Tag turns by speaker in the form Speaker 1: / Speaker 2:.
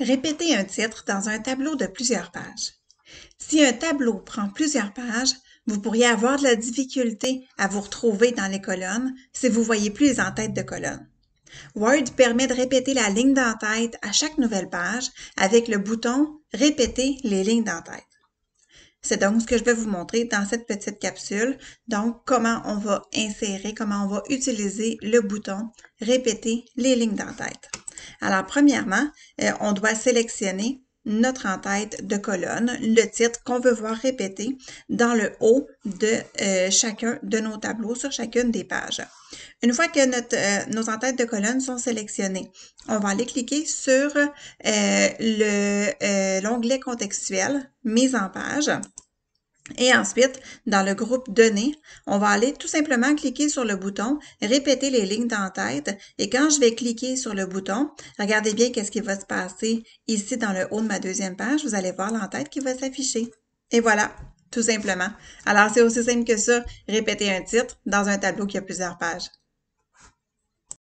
Speaker 1: Répétez un titre dans un tableau de plusieurs pages. Si un tableau prend plusieurs pages, vous pourriez avoir de la difficulté à vous retrouver dans les colonnes si vous voyez plus les entêtes de colonnes. Word permet de répéter la ligne d'entête à chaque nouvelle page avec le bouton Répéter les lignes d'entête. C'est donc ce que je vais vous montrer dans cette petite capsule. Donc, comment on va insérer, comment on va utiliser le bouton Répéter les lignes d'entête. Alors, premièrement, euh, on doit sélectionner notre en-tête de colonne, le titre qu'on veut voir répété dans le haut de euh, chacun de nos tableaux sur chacune des pages. Une fois que euh, nos en-têtes de colonne sont sélectionnées, on va aller cliquer sur l'onglet contextuel « Mise en page ». Et ensuite, dans le groupe Données, on va aller tout simplement cliquer sur le bouton, répéter les lignes d'en-tête. Et quand je vais cliquer sur le bouton, regardez bien qu'est-ce qui va se passer ici dans le haut de ma deuxième page. Vous allez voir len qui va s'afficher. Et voilà, tout simplement. Alors, c'est aussi simple que ça, répéter un titre dans un tableau qui a plusieurs pages.